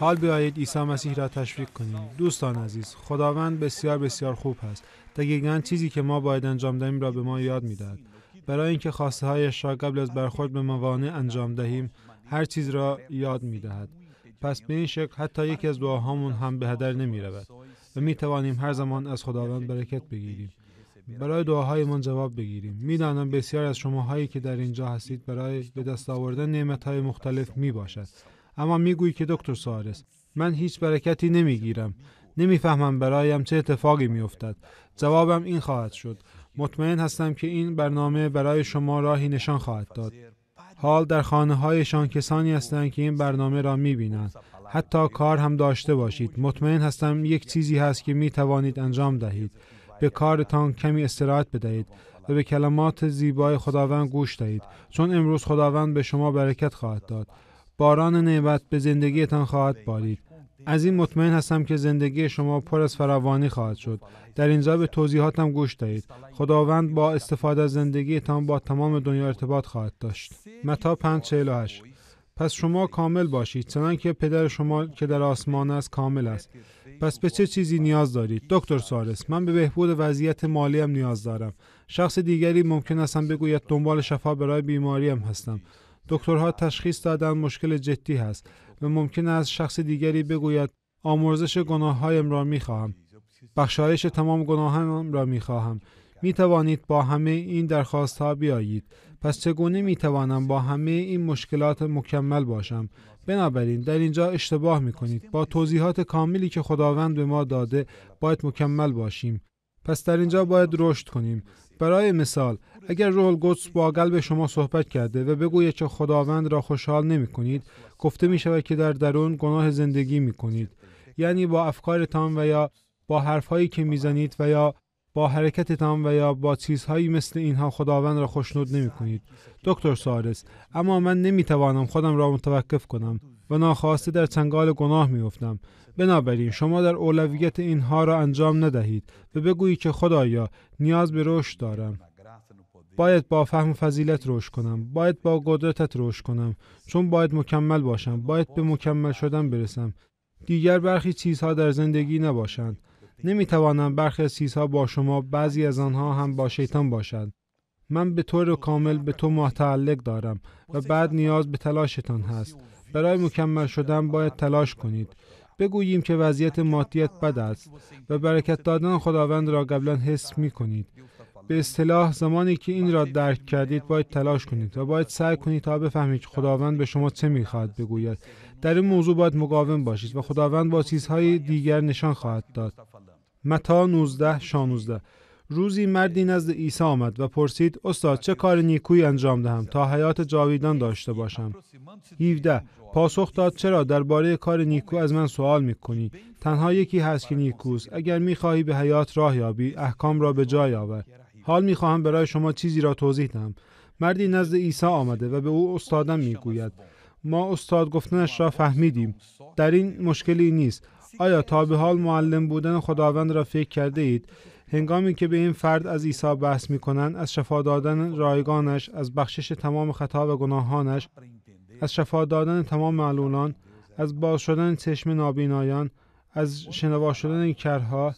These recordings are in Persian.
حال بیایید عیسی مسیح را تشویق کنیم دوستان عزیز خداوند بسیار بسیار خوب است دقیقا چیزی که ما باید انجام دهیم را به ما یاد میدهد برای اینکه خواسته هایش را قبل از برخورد به موانع انجام دهیم هر چیز را یاد میدهد پس به این شکل حتی یکی از دعاهامون هم به هدر نمی رود و می توانیم هر زمان از خداوند برکت بگیریم برای دعاهایمان جواب بگیریم میدانم بسیار از شماهایی که در اینجا هستید برای به دست آوردن های مختلف می باشد اما میگویی که دکتر سارس من هیچ برکتی نمیگیرم نمیفهمم برایم چه اتفاقی میافتد جوابم این خواهد شد مطمئن هستم که این برنامه برای شما راهی نشان خواهد داد حال در خانه هایشان کسانی هستند که این برنامه را میبینند حتی کار هم داشته باشید مطمئن هستم یک چیزی هست که می توانید انجام دهید به کارتان کمی استراحت بدهید و به کلمات زیبای خداوند گوش دهید چون امروز خداوند به شما برکت خواهد داد باران نعمت به زندگیتان خواهد بارید از این مطمئن هستم که زندگی شما پر از فراوانی خواهد شد در اینجا به توضیحاتم گوش دهید خداوند با استفاده از زندگیتان با تمام دنیا ارتباط خواهد داشت متا 548 پس شما کامل باشید چنان که پدر شما که در آسمان است کامل است پس به چه چیزی نیاز دارید دکتر سارس من به بهبود وضعیت مالیم نیاز دارم شخص دیگری ممکن است بگوید دنبال شفا برای بیماریم هستم دکترها تشخیص دادن مشکل جدی هست و ممکن است شخص دیگری بگوید آمرزش گناههایم را می خواهم. بخشایش تمام گناهانم را می خواهم. می توانید با همه این درخواست ها بیایید. پس چگونه می توانم با همه این مشکلات مکمل باشم؟ بنابراین در اینجا اشتباه می کنید. با توضیحات کاملی که خداوند به ما داده باید مکمل باشیم. پس در اینجا باید رشد کنیم برای مثال اگر رول القدس با قلب شما صحبت کرده و بگوید که خداوند را خوشحال نمی کنید گفته می شود که در درون گناه زندگی می کنید یعنی با افکارتان و یا با حرفهایی که می زنید و یا با حرکتتان و یا با چیزهایی مثل اینها خداوند را خوشنود نمی کنید دکتر سارس اما من نمی توانم خودم را متوقف کنم و ناخواسته در چنگال گناه میافتم بنابراین شما در اولویت اینها را انجام ندهید و بگویید که خدایا نیاز به رشد دارم باید با فهم فضیلت رشد کنم باید با قدرتت رشد کنم چون باید مکمل باشم باید به مکمل شدن برسم دیگر برخی چیزها در زندگی نباشند نمیتوانم برخی از چیزها با شما بعضی از آنها هم با شیطان باشند من به طور کامل به تو متعلق دارم و بعد نیاز به تلاشتان هست برای مکمل شدن باید تلاش کنید بگوییم که وضعیت مادیت بد است و برکت دادن خداوند را قبلا حس می کنید به اصطلاح زمانی که این را درک کردید باید تلاش کنید و باید سعی کنید تا بفهمید که خداوند به شما چه میخواهد بگوید در این موضوع باید مقاوم باشید و خداوند با چیزهای دیگر نشان خواهد داد متا 19 شانوزده روزی مردی نزد عیسی آمد و پرسید استاد چه کار نیکویی انجام دهم تا حیات جاویدان داشته باشم 17 پاسخ داد چرا درباره کار نیکو از من سوال میکنی تنها یکی هست که نیکوست اگر میخواهی به حیات راه یابی احکام را به جای آور حال میخواهم برای شما چیزی را توضیح دهم مردی نزد عیسی آمده و به او استادم گوید. ما استاد گفتنش را فهمیدیم در این مشکلی نیست آیا تا به حال معلم بودن خداوند را فکر کرده اید هنگامی که به این فرد از عیسی بحث می کنند از شفا دادن رایگانش از بخشش تمام خطا و گناهانش از شفا دادن تمام معلولان از باز شدن چشم نابینایان از شنوا شدن کرها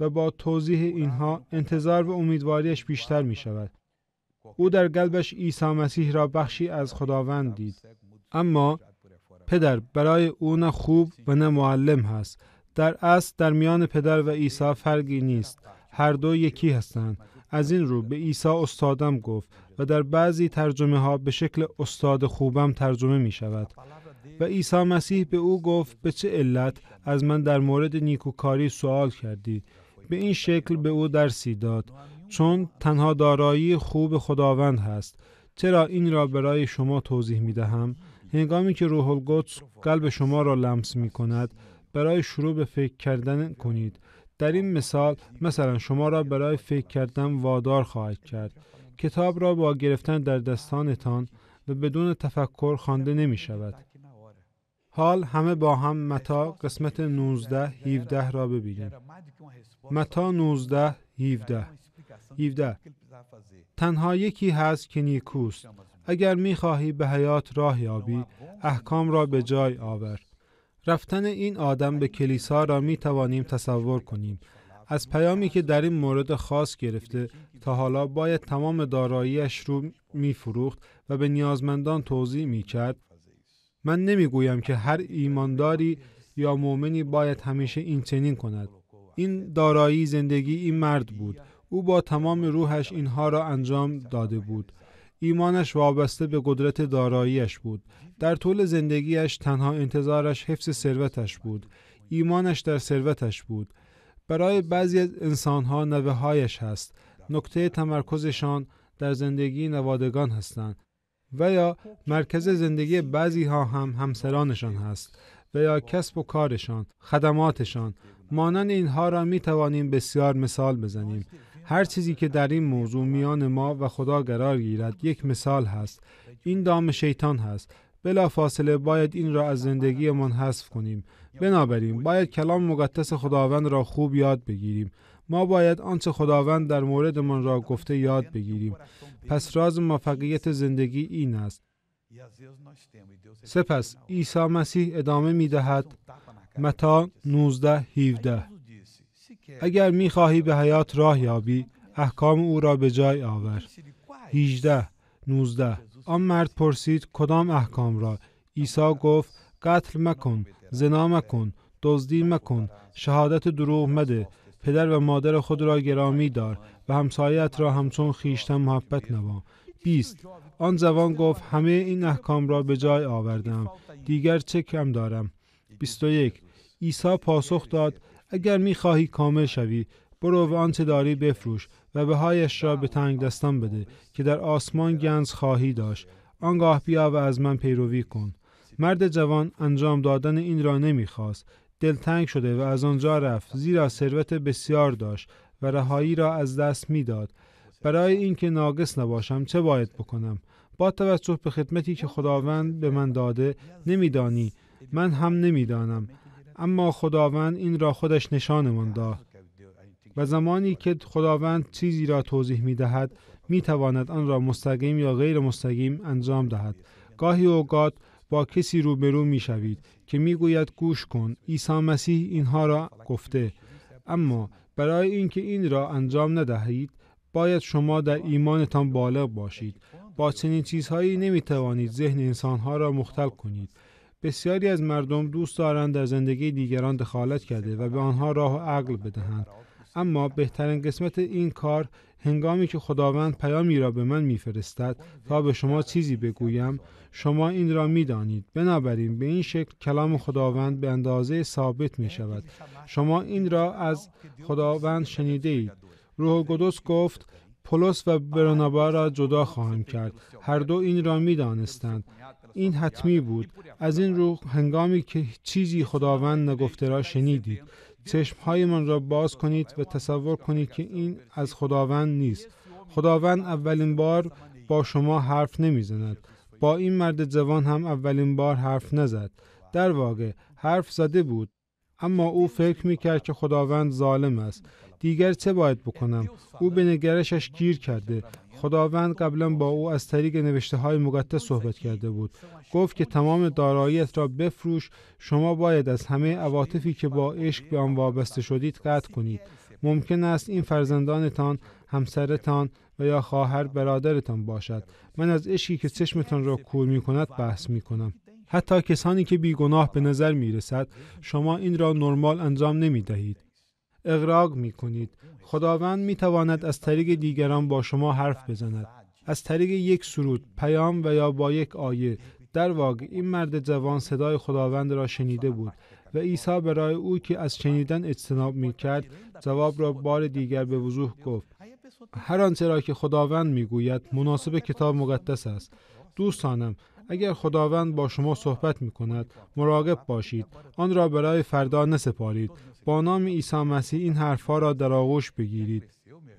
و با توضیح اینها انتظار و امیدواریش بیشتر می شود او در قلبش عیسی مسیح را بخشی از خداوند دید اما پدر برای او نه خوب و نه معلم هست در اصل در میان پدر و عیسی فرقی نیست هر دو یکی هستند از این رو به عیسی استادم گفت و در بعضی ترجمه ها به شکل استاد خوبم ترجمه می شود و عیسی مسیح به او گفت به چه علت از من در مورد نیکوکاری سوال کردی به این شکل به او درسی داد چون تنها دارایی خوب خداوند هست چرا این را برای شما توضیح می دهم هنگامی که روح القدس قلب شما را لمس می کند برای شروع به فکر کردن کنید در این مثال مثلا شما را برای فکر کردن وادار خواهد کرد کتاب را با گرفتن در دستانتان و بدون تفکر خوانده نمی شود حال همه با هم متا قسمت 19 17 را ببینیم متا 19 17 17 تنها یکی هست که نیکوست اگر میخواهی به حیات راه یابی احکام را به جای آور رفتن این آدم به کلیسا را می توانیم تصور کنیم از پیامی که در این مورد خاص گرفته تا حالا باید تمام داراییش رو می فروخت و به نیازمندان توضیح می کرد من نمی گویم که هر ایمانداری یا مؤمنی باید همیشه این چنین کند این دارایی زندگی این مرد بود او با تمام روحش اینها را انجام داده بود ایمانش وابسته به قدرت داراییش بود در طول زندگیش تنها انتظارش حفظ ثروتش بود ایمانش در ثروتش بود برای بعضی از انسانها نوه هایش هست نکته تمرکزشان در زندگی نوادگان هستند و یا مرکز زندگی بعضی ها هم همسرانشان هست و یا کسب و کارشان خدماتشان مانند اینها را می توانیم بسیار مثال بزنیم هر چیزی که در این موضوع میان ما و خدا قرار گیرد یک مثال هست این دام شیطان هست بلا فاصله باید این را از من حذف کنیم بنابراین باید کلام مقدس خداوند را خوب یاد بگیریم ما باید آنچه خداوند در من را گفته یاد بگیریم پس راز موفقیت زندگی این است سپس عیسی مسیح ادامه می دهد متا 19 17 اگر می به حیات راه یابی احکام او را به جای آور 18 19 آن مرد پرسید کدام احکام را عیسی گفت قتل مکن زنا مکن دزدی مکن شهادت دروغ مده پدر و مادر خود را گرامی دار و همسایت را همچون خیشتن محبت نما 20 آن زبان گفت همه این احکام را به جای آوردم دیگر چه کم دارم 21 عیسی پاسخ داد اگر میخواهی کامل شوی برو و آنچه داری بفروش و به هایش را به تنگ دستان بده که در آسمان گنز خواهی داشت آنگاه بیا و از من پیروی کن مرد جوان انجام دادن این را نمیخواست دلتنگ شده و از آنجا رفت زیرا ثروت بسیار داشت و رهایی را از دست میداد برای اینکه ناقص نباشم چه باید بکنم با توجه به خدمتی که خداوند به من داده نمیدانی من هم نمیدانم اما خداوند این را خودش نشانمان داد و زمانی که خداوند چیزی را توضیح می دهد می تواند آن را مستقیم یا غیر مستقیم انجام دهد گاهی اوقات با کسی روبرو می شوید که می گوید گوش کن عیسی مسیح اینها را گفته اما برای اینکه این را انجام ندهید باید شما در ایمانتان بالغ باشید با چنین چیزهایی نمی توانید ذهن انسانها را مختل کنید بسیاری از مردم دوست دارند در زندگی دیگران دخالت کرده و به آنها راه و عقل بدهند اما بهترین قسمت این کار هنگامی که خداوند پیامی را به من میفرستد تا به شما چیزی بگویم شما این را میدانید بنابراین به این شکل کلام خداوند به اندازه ثابت می شود شما این را از خداوند شنیده اید روح القدس گفت پولس و برنابا را جدا خواهم کرد هر دو این را میدانستند. این حتمی بود از این رو هنگامی که چیزی خداوند نگفته را شنیدید چشمهایمان را باز کنید و تصور کنید که این از خداوند نیست خداوند اولین بار با شما حرف نمیزند با این مرد جوان هم اولین بار حرف نزد در واقع حرف زده بود اما او فکر می کرد که خداوند ظالم است دیگر چه باید بکنم او به نگرشش گیر کرده خداوند قبلا با او از طریق نوشته های مقدس صحبت کرده بود گفت که تمام داراییت را بفروش شما باید از همه عواطفی که با عشق به آن وابسته شدید قطع کنید ممکن است این فرزندانتان همسرتان و یا خواهر برادرتان باشد من از عشقی که چشمتان را کور می کند بحث می کنم حتی کسانی که بیگناه به نظر می رسد شما این را نرمال انجام نمی دهید اغراق می کنید خداوند می تواند از طریق دیگران با شما حرف بزند از طریق یک سرود پیام و یا با یک آیه در واقع این مرد جوان صدای خداوند را شنیده بود و عیسی برای او که از شنیدن اجتناب می کرد جواب را بار دیگر به وضوح گفت هر آنچه را که خداوند می گوید مناسب کتاب مقدس است دوستانم اگر خداوند با شما صحبت می کند مراقب باشید آن را برای فردا نسپارید با نام عیسی مسیح این حرفها را در آغوش بگیرید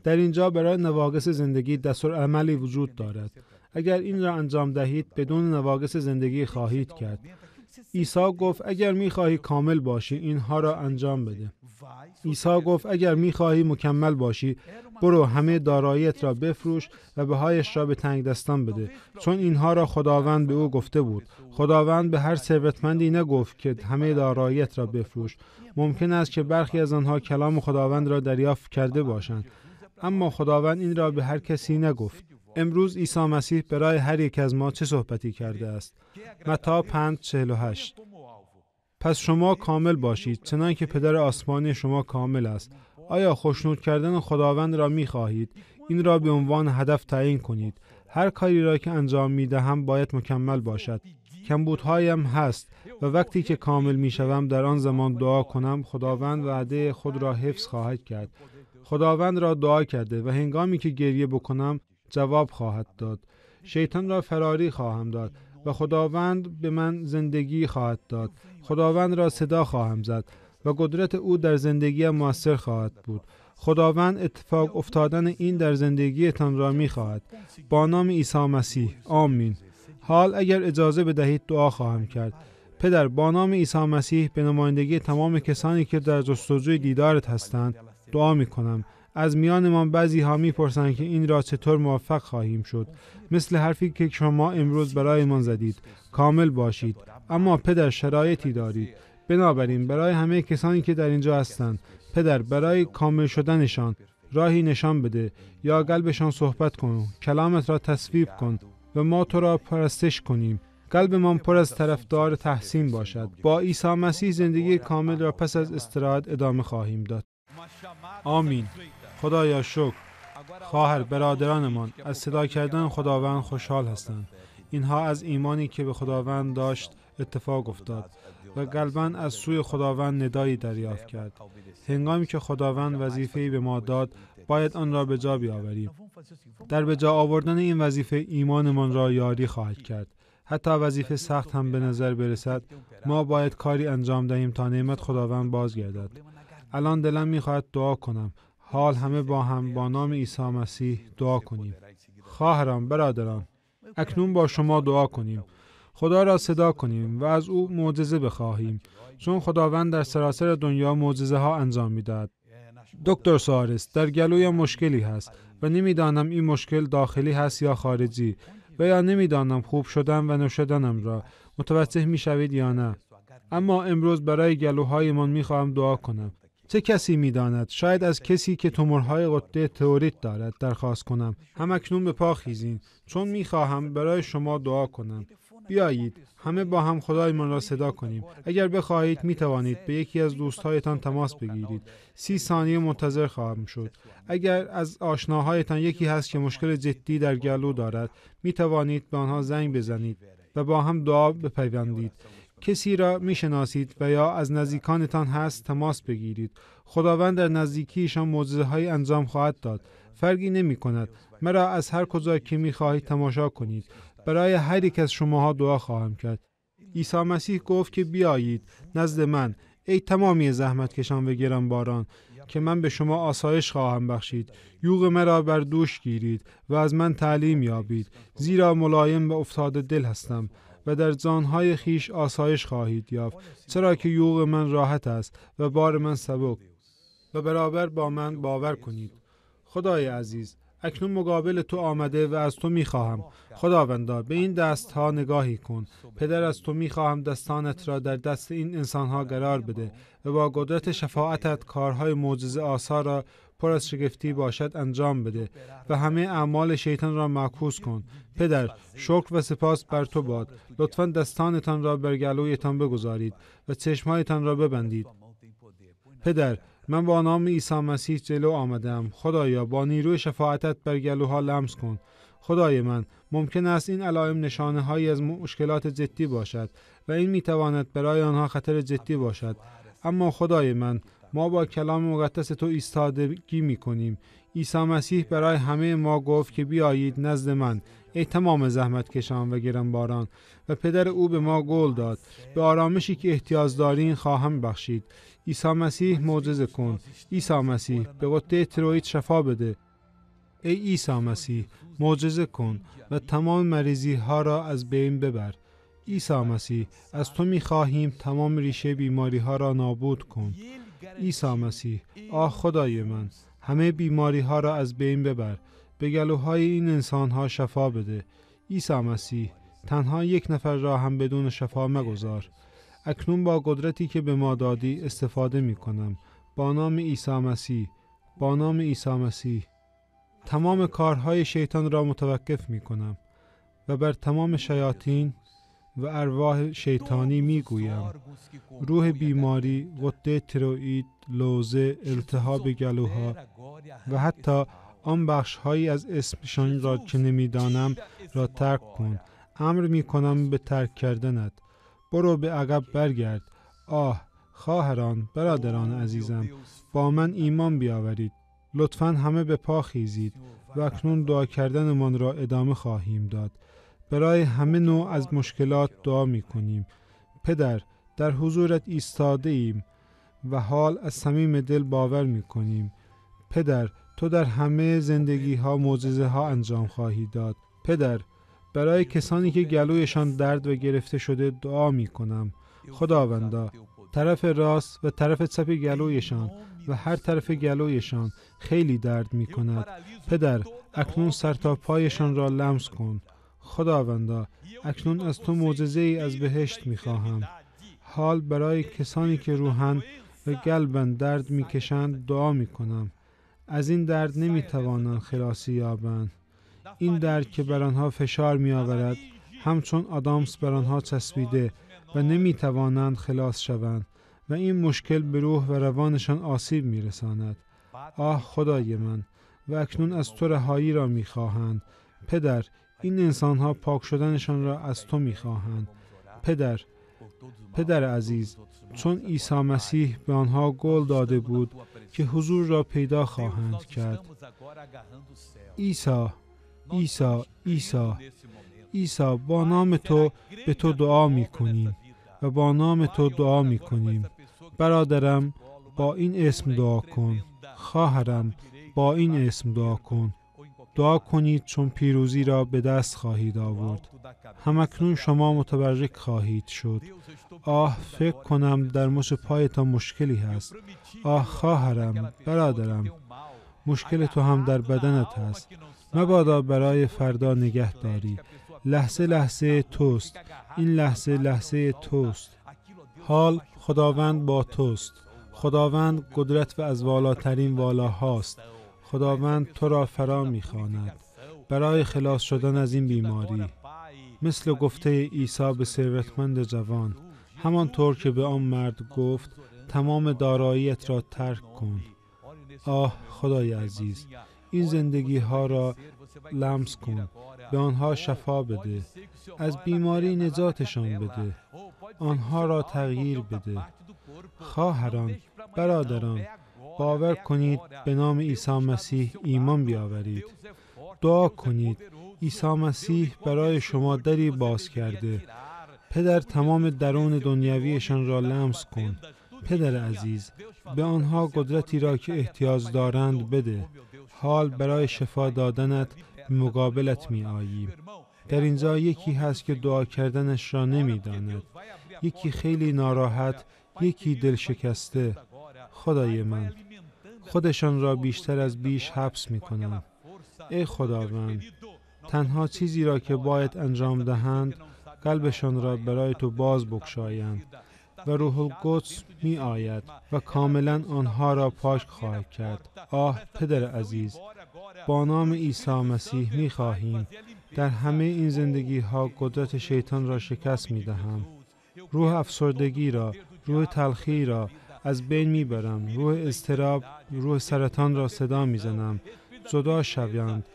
در اینجا برای نواقص زندگی دستور عملی وجود دارد اگر این را انجام دهید بدون نواقص زندگی خواهید کرد عیسی گفت اگر خواهی کامل باشی اینها را انجام بده عیسی گفت اگر میخواهی مکمل باشی برو همه داراییت را بفروش و بهایش را به تنگ دستان بده چون اینها را خداوند به او گفته بود خداوند به هر ثروتمندی نگفت که همه داراییت را بفروش ممکن است که برخی از آنها کلام خداوند را دریافت کرده باشند اما خداوند این را به هر کسی نگفت امروز عیسی مسیح برای هر یک از ما چه صحبتی کرده است متا 5 48 پس شما کامل باشید چنان که پدر آسمانی شما کامل است آیا خوشنود کردن خداوند را می خواهید؟ این را به عنوان هدف تعیین کنید هر کاری را که انجام می دهم باید مکمل باشد کمبودهایم هست و وقتی که کامل می شوم در آن زمان دعا کنم خداوند وعده خود را حفظ خواهد کرد خداوند را دعا کرده و هنگامی که گریه بکنم جواب خواهد داد شیطان را فراری خواهم داد و خداوند به من زندگی خواهد داد خداوند را صدا خواهم زد و قدرت او در زندگی موثر خواهد بود خداوند اتفاق افتادن این در زندگیتان را می خواهد با نام عیسی مسیح آمین حال اگر اجازه بدهید دعا خواهم کرد پدر با نام عیسی مسیح به نمایندگی تمام کسانی که در جستجوی دیدارت هستند دعا می کنم از میانمان بعضی ها میپرسند که این را چطور موفق خواهیم شد مثل حرفی که شما امروز برایمان زدید کامل باشید اما پدر شرایطی دارید بنابراین برای همه کسانی که در اینجا هستند پدر برای کامل شدنشان راهی نشان بده یا قلبشان صحبت کن کلامت را تصویب کن و ما تو را پرستش کنیم قلبمان پر از طرفدار تحسین باشد با عیسی مسیح زندگی کامل را پس از استراحت ادامه خواهیم داد آمین یا شکر خواهر برادرانمان از صدا کردن خداوند خوشحال هستند اینها از ایمانی که به خداوند داشت اتفاق افتاد و قلبا از سوی خداوند ندایی دریافت کرد هنگامی که خداوند وظیفه‌ای به ما داد باید آن را به جا بیاوریم در به جا آوردن این وظیفه ایمانمان را یاری خواهد کرد حتی وظیفه سخت هم به نظر برسد ما باید کاری انجام دهیم تا نعمت خداوند بازگردد الان دلم میخواهد دعا کنم حال همه با هم با نام عیسی مسیح دعا کنیم خواهران برادران اکنون با شما دعا کنیم خدا را صدا کنیم و از او معجزه بخواهیم چون خداوند در سراسر دنیا معجزه ها انجام میدهد دکتر سارس در گلویم مشکلی هست و نمیدانم این مشکل داخلی هست یا خارجی و یا نمیدانم خوب شدن و نشدنم را متوجه میشوید یا نه اما امروز برای گلوهایمان میخواهم دعا کنم چه کسی میداند شاید از کسی که تومورهای قطه تئوریت دارد درخواست کنم هم اکنون به پا خیزین چون میخواهم برای شما دعا کنم بیایید همه با هم خدایمان را صدا کنیم اگر بخواهید می توانید به یکی از دوستهایتان تماس بگیرید سی ثانیه منتظر خواهم شد اگر از آشناهایتان یکی هست که مشکل جدی در گلو دارد می توانید به آنها زنگ بزنید و با هم دعا بپیوندید کسی را میشناسید و یا از نزدیکانتان هست تماس بگیرید خداوند در نزدیکیشان معجزه های انجام خواهد داد فرقی نمی کند مرا از هر کجا که می خواهید تماشا کنید برای هر یک از شماها دعا خواهم کرد عیسی مسیح گفت که بیایید نزد من ای تمامی زحمت کشان و گرم باران که من به شما آسایش خواهم بخشید یوغ مرا بر دوش گیرید و از من تعلیم یابید زیرا ملایم و افتاده دل هستم و در زانهای خیش آسایش خواهید یافت چرا که یوغ من راحت است و بار من سبک و برابر با من باور کنید خدای عزیز اکنون مقابل تو آمده و از تو میخواهم خداوندا به این دست ها نگاهی کن پدر از تو میخواهم دستانت را در دست این انسان ها قرار بده و با قدرت شفاعتت کارهای معجزه آسا را پر از شگفتی باشد انجام بده و همه اعمال شیطان را معکوس کن پدر شکر و سپاس بر تو باد لطفا دستانتان را بر گلویتان بگذارید و چشمهایتان را ببندید پدر من با نام عیسی مسیح جلو آمدم خدایا با نیروی شفاعتت بر گلوها لمس کن خدای من ممکن است این علائم نشانه هایی از مشکلات جدی باشد و این می تواند برای آنها خطر جدی باشد اما خدای من ما با کلام مقدس تو ایستادگی می کنیم عیسی مسیح برای همه ما گفت که بیایید نزد من ای تمام زحمت کشان و باران. و پدر او به ما گل داد به آرامشی که احتیاز دارین خواهم بخشید عیسی مسیح معجزه کن عیسی مسیح به قطعه تروید شفا بده ای عیسی مسیح معجزه کن و تمام مریضی ها را از بین ببر عیسی مسیح از تو می خواهیم تمام ریشه بیماری ها را نابود کن عیسی مسیح آه خدای من همه بیماری ها را از بین ببر به گلوهای این انسان ها شفا بده عیسی مسیح تنها یک نفر را هم بدون شفا مگذار اکنون با قدرتی که به ما دادی استفاده می کنم با نام عیسی مسیح با نام عیسی مسیح تمام کارهای شیطان را متوقف می کنم و بر تمام شیاطین و ارواح شیطانی میگویم روح بیماری قده تروئید لوزه التهاب گلوها و حتی آن بخشهایی از اسمشان را که نمیدانم را ترک کن امر می کنم به ترک کردنت برو به عقب برگرد آه خواهران برادران عزیزم با من ایمان بیاورید لطفا همه به پا خیزید و اکنون دعا کردنمان را ادامه خواهیم داد برای همه نوع از مشکلات دعا می کنیم پدر در حضورت ایستاده ایم و حال از صمیم دل باور می کنیم پدر تو در همه زندگی ها معجزه ها انجام خواهی داد پدر برای کسانی که گلویشان درد و گرفته شده دعا می کنم خداوندا طرف راست و طرف چپ گلویشان و هر طرف گلویشان خیلی درد می کند پدر اکنون سر تا پایشان را لمس کن خداوندا اکنون از تو معجزه ای از بهشت خواهم. حال برای کسانی که روحن و گلبن درد میکشند دعا میکنم از این درد توانند خلاصی یابند این درد که بر آنها فشار میآورد همچون آدامس بر آنها چسبیده و توانند خلاص شوند و این مشکل به روح و روانشان آسیب میرساند آه خدای من و اکنون از تو رهایی را میخواهند پدر این ها پاک شدنشان را از تو میخواهند پدر پدر عزیز چون عیسی مسیح به آنها گل داده بود که حضور را پیدا خواهند کرد عیسی عیسی عیسی عیسی با نام تو به تو دعا می کنیم و با نام تو دعا می کنیم برادرم با این اسم دعا کن خواهرم با این اسم دعا کن دعا کنید چون پیروزی را به دست خواهید آورد همکنون شما متبرک خواهید شد آه فکر کنم در مش پایتان مشکلی هست آه خواهرم برادرم مشکل تو هم در بدنت هست مبادا برای فردا نگه داری لحظه لحظه توست این لحظه لحظه توست حال خداوند با توست خداوند قدرت و از والاترین والا هاست خداوند تو را فرا میخواند برای خلاص شدن از این بیماری مثل گفته عیسی به ثروتمند جوان همانطور که به آن مرد گفت تمام داراییت را ترک کن آه خدای عزیز این زندگی ها را لمس کن به آنها شفا بده از بیماری نجاتشان بده آنها را تغییر بده خواهران برادران باور کنید به نام عیسی مسیح ایمان بیاورید دعا کنید عیسی مسیح برای شما دری باز کرده پدر تمام درون دنیویشان را لمس کن پدر عزیز به آنها قدرتی را که احتیاز دارند بده حال برای شفا دادنت به مقابلت می آییم در اینجا یکی هست که دعا کردنش را نمی داند. یکی خیلی ناراحت یکی دل شکسته خدای من خودشان را بیشتر از بیش حبس می کنند. ای خداوند تنها چیزی را که باید انجام دهند قلبشان را برای تو باز بکشایند و روح القدس می آید و کاملا آنها را پاک خواهد کرد آه پدر عزیز با نام عیسی مسیح می خواهیم در همه این زندگی ها قدرت شیطان را شکست می دهم روح افسردگی را روح تلخی را از بین میبرم روح استراب، روح سرطان را صدا میزنم جدا شویند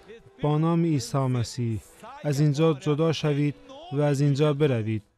با نام عیسی مسیح از اینجا جدا شوید و از اینجا بروید